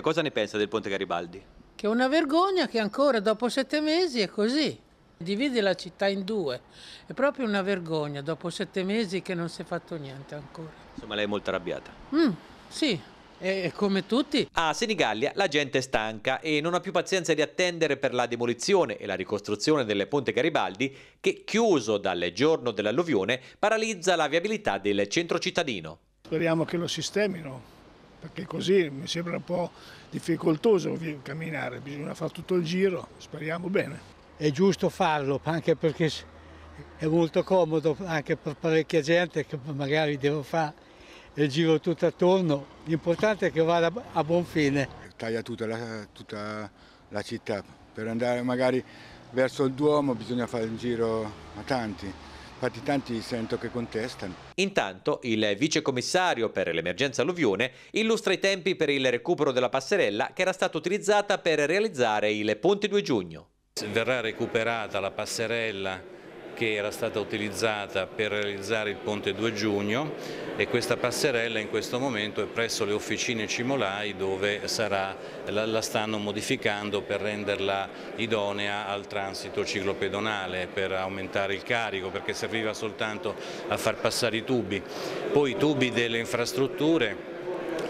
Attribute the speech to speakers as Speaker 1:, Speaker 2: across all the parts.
Speaker 1: Che cosa ne pensa del ponte Garibaldi?
Speaker 2: Che è una vergogna che ancora dopo sette mesi è così. Divide la città in due. È proprio una vergogna dopo sette mesi che non si è fatto niente ancora.
Speaker 1: Insomma, lei è molto arrabbiata.
Speaker 2: Mm, sì, e come
Speaker 1: tutti. A Senigallia la gente è stanca e non ha più pazienza di attendere per la demolizione e la ricostruzione del ponte Garibaldi che, chiuso dal giorno dell'alluvione, paralizza la viabilità del centro cittadino.
Speaker 2: Speriamo che lo sistemino perché così mi sembra un po' difficoltoso camminare, bisogna fare tutto il giro, speriamo bene. È giusto farlo, anche perché è molto comodo anche per parecchia gente che magari devo fare il giro tutto attorno, l'importante è che vada a buon fine. Taglia tutta la, tutta la città, per andare magari verso il Duomo bisogna fare un giro a tanti tanti sento che contestano.
Speaker 1: Intanto il vicecommissario per l'emergenza alluvione illustra i tempi per il recupero della passerella che era stata utilizzata per realizzare il Ponte 2 Giugno. Verrà recuperata
Speaker 2: la passerella che era stata utilizzata per realizzare il ponte 2 giugno e questa passerella in questo momento è presso le officine Cimolai dove sarà, la, la stanno modificando per renderla idonea al transito ciclopedonale, per aumentare il carico perché serviva soltanto a far passare i tubi. Poi i tubi delle infrastrutture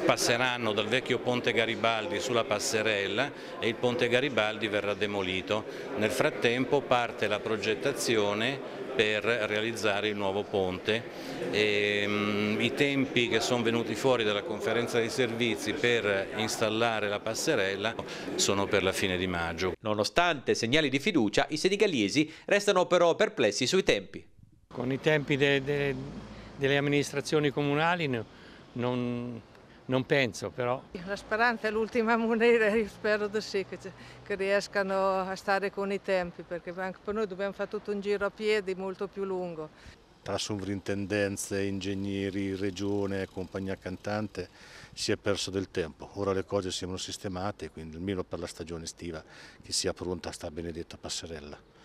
Speaker 2: passeranno dal vecchio ponte Garibaldi sulla passerella e il ponte Garibaldi verrà demolito. Nel frattempo parte la progettazione per realizzare il nuovo ponte. E, um, I tempi che sono venuti fuori dalla conferenza dei servizi per installare la passerella sono per la fine di maggio. Nonostante segnali di fiducia, i senegalesi
Speaker 1: restano però perplessi sui tempi.
Speaker 2: Con i tempi de, de, delle amministrazioni comunali no, non, non penso però. La speranza è l'ultima a morire, io spero di sì, che, che, riescano a stare con i tempi, perché anche per noi dobbiamo fare tutto un giro a piedi molto più lungo. Tra sovrintendenze, ingegneri, regione, compagnia cantante si è perso del tempo. Ora le cose sembrano sistemate, quindi almeno per la stagione estiva che sia pronta sta benedetta passerella.